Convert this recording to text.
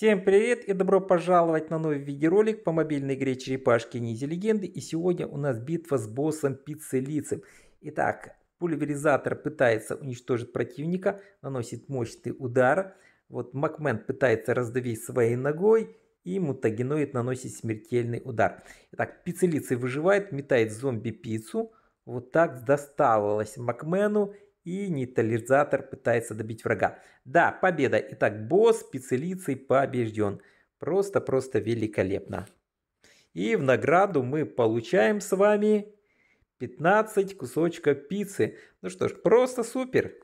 Всем привет и добро пожаловать на новый видеоролик по мобильной игре Черепашки Ниндзя Легенды. И сегодня у нас битва с боссом Пиццелицем. Итак, пульверизатор пытается уничтожить противника, наносит мощный удар. Вот Макмен пытается раздавить своей ногой и мутагеноид наносит смертельный удар. Итак, Пиццелицей выживает, метает зомби пиццу. Вот так досталось Макмену и нейтрализатор пытается добить врага. Да, победа. Итак, босс специлицей побежден. Просто-просто великолепно. И в награду мы получаем с вами 15 кусочков пиццы. Ну что ж, просто супер.